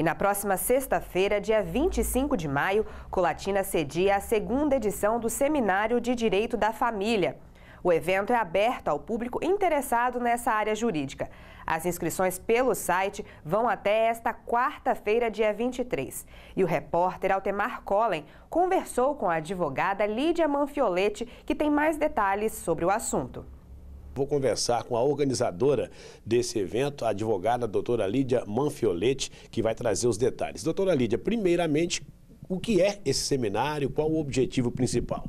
E na próxima sexta-feira, dia 25 de maio, Colatina cedia a segunda edição do Seminário de Direito da Família. O evento é aberto ao público interessado nessa área jurídica. As inscrições pelo site vão até esta quarta-feira, dia 23. E o repórter Altemar Collen conversou com a advogada Lídia Manfioletti, que tem mais detalhes sobre o assunto. Vou conversar com a organizadora desse evento, a advogada a doutora Lídia Manfioletti, que vai trazer os detalhes. Doutora Lídia, primeiramente, o que é esse seminário? Qual o objetivo principal?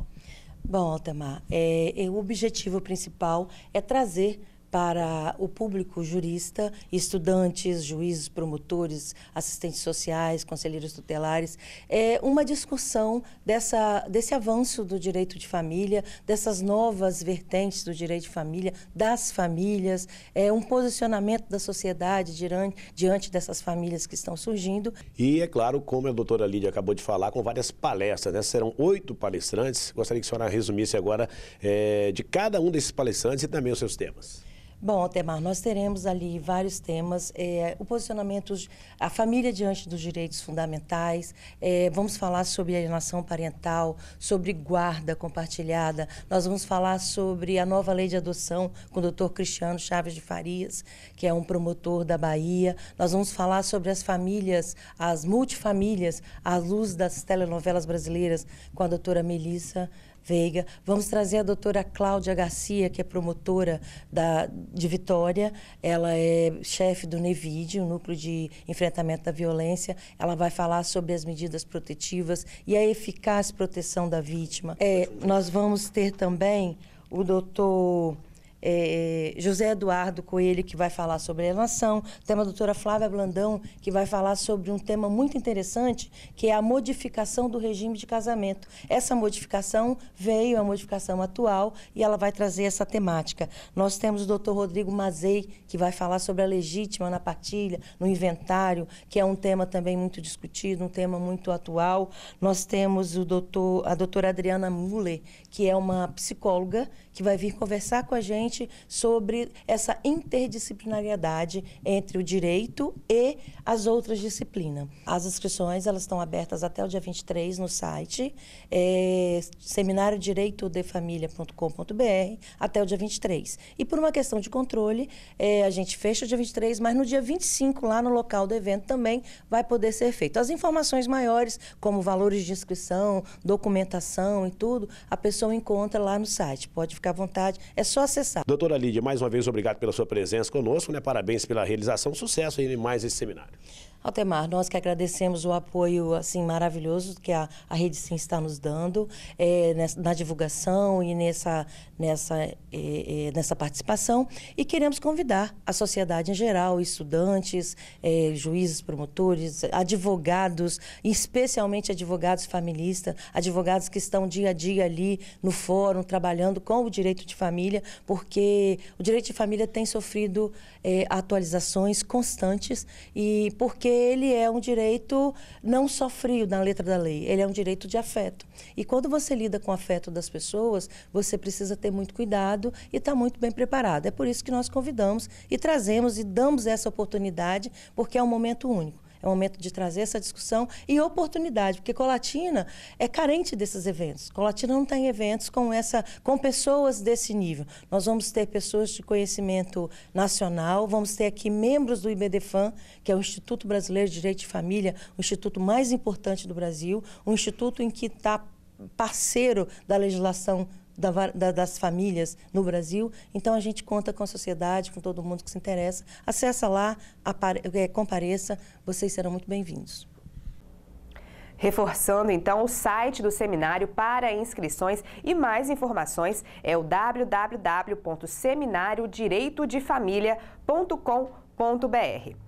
Bom, Altamar, é, é, o objetivo principal é trazer para o público jurista, estudantes, juízes, promotores, assistentes sociais, conselheiros tutelares, é uma discussão dessa, desse avanço do direito de família, dessas novas vertentes do direito de família, das famílias, é um posicionamento da sociedade diante, diante dessas famílias que estão surgindo. E, é claro, como a doutora Lídia acabou de falar, com várias palestras, né? serão oito palestrantes. Gostaria que a senhora resumisse agora é, de cada um desses palestrantes e também os seus temas. Bom, Altemar, nós teremos ali vários temas, é, o posicionamento, a família diante dos direitos fundamentais, é, vamos falar sobre alienação parental, sobre guarda compartilhada, nós vamos falar sobre a nova lei de adoção com o doutor Cristiano Chaves de Farias, que é um promotor da Bahia, nós vamos falar sobre as famílias, as multifamílias, à luz das telenovelas brasileiras, com a doutora Melissa Veiga. Vamos trazer a doutora Cláudia Garcia, que é promotora da, de Vitória. Ela é chefe do NEVID, o Núcleo de Enfrentamento da Violência. Ela vai falar sobre as medidas protetivas e a eficaz proteção da vítima. É, nós vamos ter também o doutor é, José Eduardo Coelho, que vai falar sobre a temos tem a doutora Flávia Blandão, que vai falar sobre um tema muito interessante, que é a modificação do regime de casamento. Essa modificação veio, a modificação atual, e ela vai trazer essa temática. Nós temos o doutor Rodrigo Mazei, que vai falar sobre a legítima na partilha, no inventário, que é um tema também muito discutido, um tema muito atual. Nós temos o doutor, a doutora Adriana Muller, que é uma psicóloga, que vai vir conversar com a gente justamente sobre essa interdisciplinariedade entre o direito e as outras disciplinas. As inscrições elas estão abertas até o dia 23 no site é, eh, seminariodireitodefamilia.com.br até o dia 23. E por uma questão de controle, é, a gente fecha o dia 23, mas no dia 25, lá no local do evento, também vai poder ser feito. As informações maiores, como valores de inscrição, documentação e tudo, a pessoa encontra lá no site. Pode ficar à vontade, é só acessar Doutora Lídia, mais uma vez, obrigado pela sua presença conosco, né? parabéns pela realização, sucesso aí em mais esse seminário. Altemar, nós que agradecemos o apoio assim maravilhoso que a, a Rede Sim está nos dando é, nessa, na divulgação e nessa, nessa, é, é, nessa participação e queremos convidar a sociedade em geral, estudantes, é, juízes, promotores, advogados, especialmente advogados familistas, advogados que estão dia a dia ali no fórum trabalhando com o direito de família, porque porque o direito de família tem sofrido é, atualizações constantes e porque ele é um direito não só frio na letra da lei, ele é um direito de afeto. E quando você lida com o afeto das pessoas, você precisa ter muito cuidado e estar tá muito bem preparado. É por isso que nós convidamos e trazemos e damos essa oportunidade, porque é um momento único. É um momento de trazer essa discussão e oportunidade, porque Colatina é carente desses eventos. Colatina não tem eventos com essa, com pessoas desse nível. Nós vamos ter pessoas de conhecimento nacional, vamos ter aqui membros do IBDFAM, que é o Instituto Brasileiro de Direito de Família, o instituto mais importante do Brasil, um instituto em que está parceiro da legislação da, da, das famílias no Brasil. Então a gente conta com a sociedade, com todo mundo que se interessa. Acesse lá, apare, é, compareça, vocês serão muito bem-vindos. Reforçando então o site do seminário para inscrições e mais informações é o www.seminariodireitodefamilia.com.br.